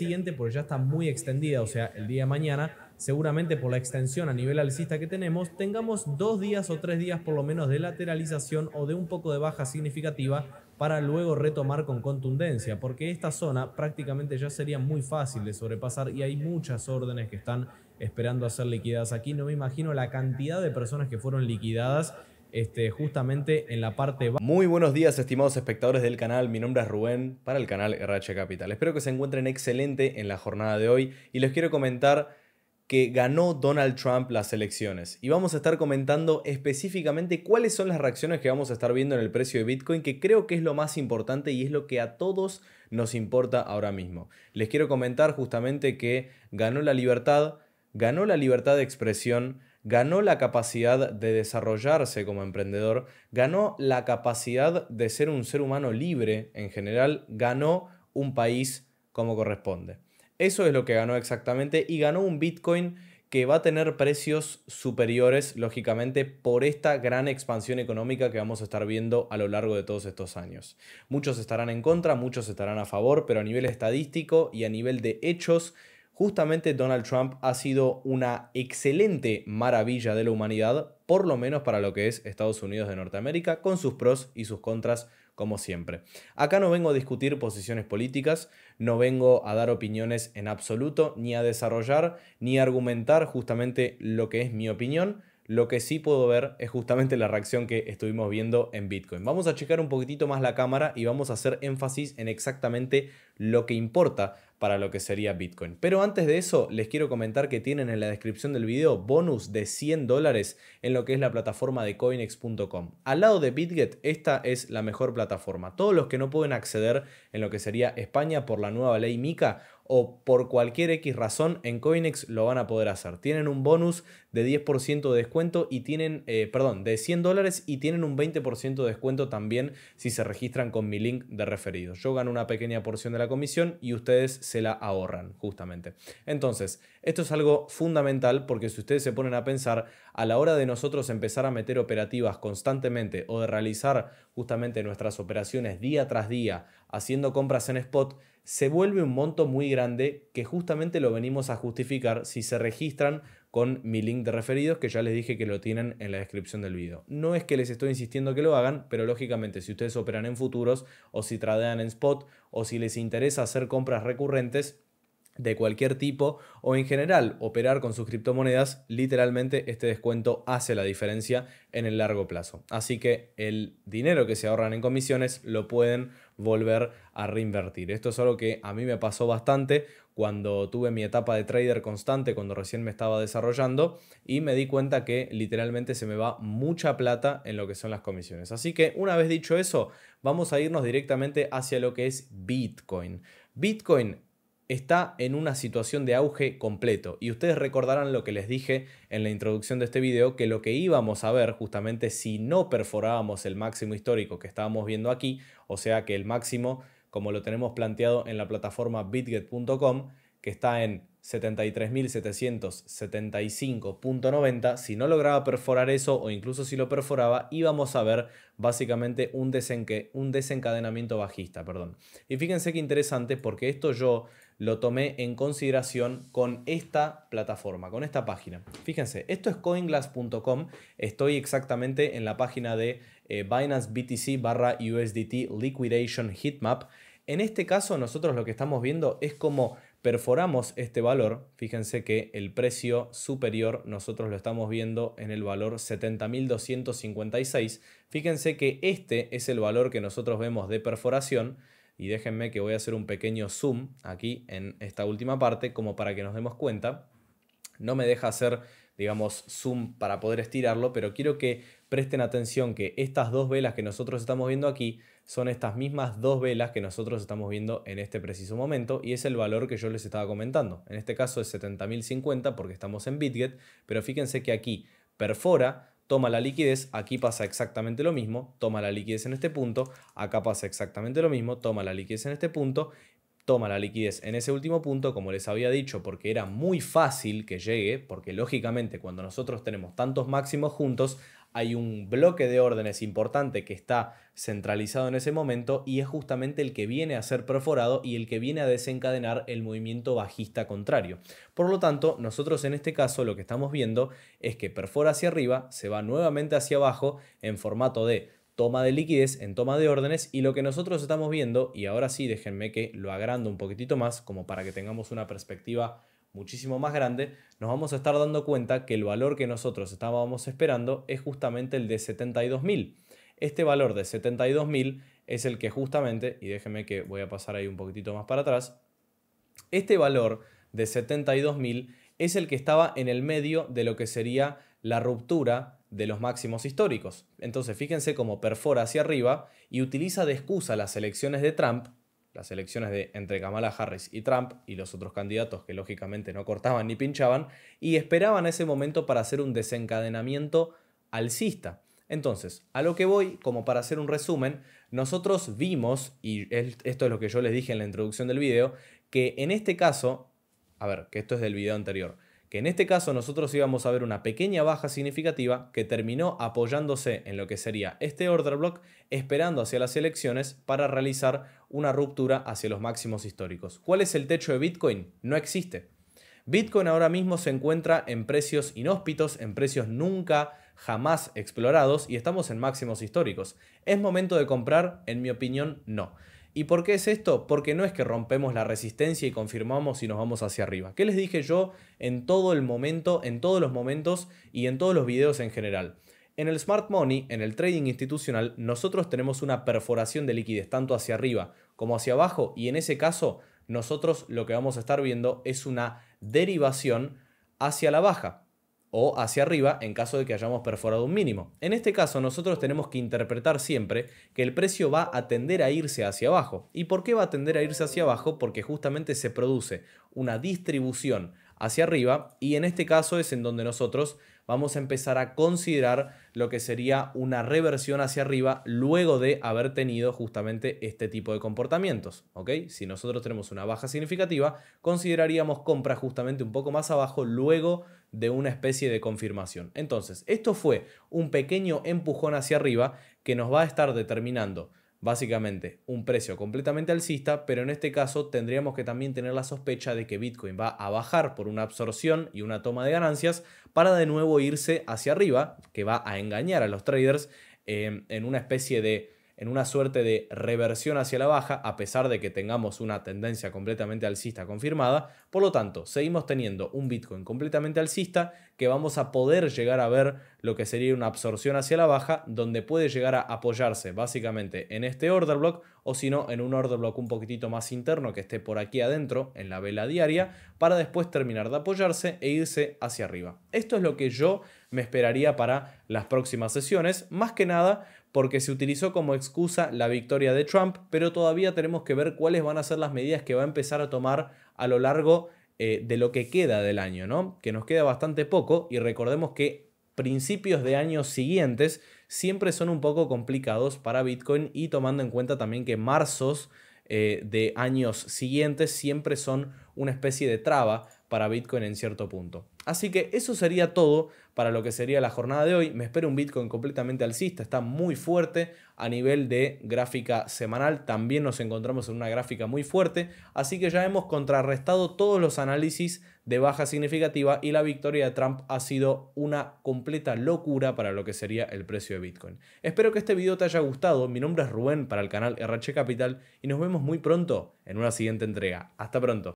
siguiente porque ya está muy extendida, o sea, el día de mañana, seguramente por la extensión a nivel alcista que tenemos, tengamos dos días o tres días por lo menos de lateralización o de un poco de baja significativa para luego retomar con contundencia, porque esta zona prácticamente ya sería muy fácil de sobrepasar y hay muchas órdenes que están esperando a ser liquidadas aquí. No me imagino la cantidad de personas que fueron liquidadas este, justamente en la parte Muy buenos días estimados espectadores del canal, mi nombre es Rubén para el canal RH Capital. Espero que se encuentren excelente en la jornada de hoy y les quiero comentar que ganó Donald Trump las elecciones. Y vamos a estar comentando específicamente cuáles son las reacciones que vamos a estar viendo en el precio de Bitcoin, que creo que es lo más importante y es lo que a todos nos importa ahora mismo. Les quiero comentar justamente que ganó la libertad, ganó la libertad de expresión, ganó la capacidad de desarrollarse como emprendedor, ganó la capacidad de ser un ser humano libre en general, ganó un país como corresponde. Eso es lo que ganó exactamente y ganó un Bitcoin que va a tener precios superiores, lógicamente, por esta gran expansión económica que vamos a estar viendo a lo largo de todos estos años. Muchos estarán en contra, muchos estarán a favor, pero a nivel estadístico y a nivel de hechos, justamente Donald Trump ha sido una excelente maravilla de la humanidad, por lo menos para lo que es Estados Unidos de Norteamérica, con sus pros y sus contras como siempre. Acá no vengo a discutir posiciones políticas, no vengo a dar opiniones en absoluto, ni a desarrollar, ni a argumentar justamente lo que es mi opinión. Lo que sí puedo ver es justamente la reacción que estuvimos viendo en Bitcoin. Vamos a checar un poquitito más la cámara y vamos a hacer énfasis en exactamente lo que importa para lo que sería Bitcoin. Pero antes de eso, les quiero comentar que tienen en la descripción del video bonus de 100 dólares en lo que es la plataforma de coinex.com. Al lado de BitGet, esta es la mejor plataforma. Todos los que no pueden acceder en lo que sería España por la nueva ley MICA o por cualquier X razón en Coinex lo van a poder hacer. Tienen un bonus de 10% de descuento y tienen, eh, perdón, de 100 dólares y tienen un 20% de descuento también si se registran con mi link de referido. Yo gano una pequeña porción de la comisión y ustedes se la ahorran, justamente. Entonces, esto es algo fundamental porque si ustedes se ponen a pensar, a la hora de nosotros empezar a meter operativas constantemente o de realizar justamente nuestras operaciones día tras día haciendo compras en spot, se vuelve un monto muy grande que justamente lo venimos a justificar si se registran con mi link de referidos que ya les dije que lo tienen en la descripción del video. No es que les estoy insistiendo que lo hagan, pero lógicamente si ustedes operan en futuros o si tradean en spot o si les interesa hacer compras recurrentes, de cualquier tipo o en general operar con sus criptomonedas, literalmente este descuento hace la diferencia en el largo plazo. Así que el dinero que se ahorran en comisiones lo pueden volver a reinvertir. Esto es algo que a mí me pasó bastante cuando tuve mi etapa de trader constante, cuando recién me estaba desarrollando, y me di cuenta que literalmente se me va mucha plata en lo que son las comisiones. Así que una vez dicho eso, vamos a irnos directamente hacia lo que es Bitcoin. Bitcoin está en una situación de auge completo. Y ustedes recordarán lo que les dije en la introducción de este video, que lo que íbamos a ver justamente si no perforábamos el máximo histórico que estábamos viendo aquí, o sea que el máximo, como lo tenemos planteado en la plataforma bitget.com, que está en 73.775.90, si no lograba perforar eso o incluso si lo perforaba, íbamos a ver básicamente un, un desencadenamiento bajista. Perdón. Y fíjense qué interesante porque esto yo lo tomé en consideración con esta plataforma, con esta página. Fíjense, esto es coinglass.com, estoy exactamente en la página de eh, Binance BTC barra USDT Liquidation Heatmap. En este caso nosotros lo que estamos viendo es como Perforamos este valor, fíjense que el precio superior nosotros lo estamos viendo en el valor 70.256. Fíjense que este es el valor que nosotros vemos de perforación y déjenme que voy a hacer un pequeño zoom aquí en esta última parte como para que nos demos cuenta. No me deja hacer, digamos, zoom para poder estirarlo, pero quiero que presten atención que estas dos velas que nosotros estamos viendo aquí son estas mismas dos velas que nosotros estamos viendo en este preciso momento y es el valor que yo les estaba comentando. En este caso es 70.050 porque estamos en Bitget, pero fíjense que aquí perfora, toma la liquidez, aquí pasa exactamente lo mismo, toma la liquidez en este punto, acá pasa exactamente lo mismo, toma la liquidez en este punto toma la liquidez en ese último punto, como les había dicho, porque era muy fácil que llegue, porque lógicamente cuando nosotros tenemos tantos máximos juntos, hay un bloque de órdenes importante que está centralizado en ese momento y es justamente el que viene a ser perforado y el que viene a desencadenar el movimiento bajista contrario. Por lo tanto, nosotros en este caso lo que estamos viendo es que perfora hacia arriba, se va nuevamente hacia abajo en formato de toma de liquidez en toma de órdenes y lo que nosotros estamos viendo, y ahora sí déjenme que lo agrando un poquitito más como para que tengamos una perspectiva muchísimo más grande, nos vamos a estar dando cuenta que el valor que nosotros estábamos esperando es justamente el de 72.000. Este valor de 72.000 es el que justamente, y déjenme que voy a pasar ahí un poquitito más para atrás, este valor de 72.000 es el que estaba en el medio de lo que sería la ruptura de los máximos históricos. Entonces fíjense cómo perfora hacia arriba y utiliza de excusa las elecciones de Trump, las elecciones de entre Kamala Harris y Trump y los otros candidatos que lógicamente no cortaban ni pinchaban y esperaban ese momento para hacer un desencadenamiento alcista. Entonces, a lo que voy, como para hacer un resumen, nosotros vimos, y esto es lo que yo les dije en la introducción del video, que en este caso, a ver, que esto es del video anterior, que en este caso nosotros íbamos a ver una pequeña baja significativa que terminó apoyándose en lo que sería este order block esperando hacia las elecciones para realizar una ruptura hacia los máximos históricos. ¿Cuál es el techo de Bitcoin? No existe. Bitcoin ahora mismo se encuentra en precios inhóspitos, en precios nunca jamás explorados y estamos en máximos históricos. ¿Es momento de comprar? En mi opinión, no. ¿Y por qué es esto? Porque no es que rompemos la resistencia y confirmamos y nos vamos hacia arriba. ¿Qué les dije yo en todo el momento, en todos los momentos y en todos los videos en general? En el smart money, en el trading institucional, nosotros tenemos una perforación de liquidez tanto hacia arriba como hacia abajo y en ese caso nosotros lo que vamos a estar viendo es una derivación hacia la baja o hacia arriba en caso de que hayamos perforado un mínimo. En este caso nosotros tenemos que interpretar siempre que el precio va a tender a irse hacia abajo. ¿Y por qué va a tender a irse hacia abajo? Porque justamente se produce una distribución hacia arriba y en este caso es en donde nosotros vamos a empezar a considerar lo que sería una reversión hacia arriba luego de haber tenido justamente este tipo de comportamientos. Si nosotros tenemos una baja significativa, consideraríamos compra justamente un poco más abajo luego de una especie de confirmación. Entonces, esto fue un pequeño empujón hacia arriba que nos va a estar determinando básicamente un precio completamente alcista, pero en este caso tendríamos que también tener la sospecha de que Bitcoin va a bajar por una absorción y una toma de ganancias para de nuevo irse hacia arriba, que va a engañar a los traders eh, en una especie de en una suerte de reversión hacia la baja, a pesar de que tengamos una tendencia completamente alcista confirmada. Por lo tanto, seguimos teniendo un Bitcoin completamente alcista que vamos a poder llegar a ver lo que sería una absorción hacia la baja, donde puede llegar a apoyarse básicamente en este order block o si no en un order block un poquitito más interno que esté por aquí adentro en la vela diaria para después terminar de apoyarse e irse hacia arriba. Esto es lo que yo me esperaría para las próximas sesiones, más que nada porque se utilizó como excusa la victoria de Trump, pero todavía tenemos que ver cuáles van a ser las medidas que va a empezar a tomar a lo largo eh, de lo que queda del año, ¿no? Que nos queda bastante poco y recordemos que principios de años siguientes siempre son un poco complicados para Bitcoin y tomando en cuenta también que marzos eh, de años siguientes siempre son una especie de traba para Bitcoin en cierto punto. Así que eso sería todo para lo que sería la jornada de hoy. Me espero un Bitcoin completamente alcista, está muy fuerte a nivel de gráfica semanal. También nos encontramos en una gráfica muy fuerte, así que ya hemos contrarrestado todos los análisis de baja significativa y la victoria de Trump ha sido una completa locura para lo que sería el precio de Bitcoin. Espero que este video te haya gustado. Mi nombre es Rubén para el canal RH Capital y nos vemos muy pronto en una siguiente entrega. Hasta pronto.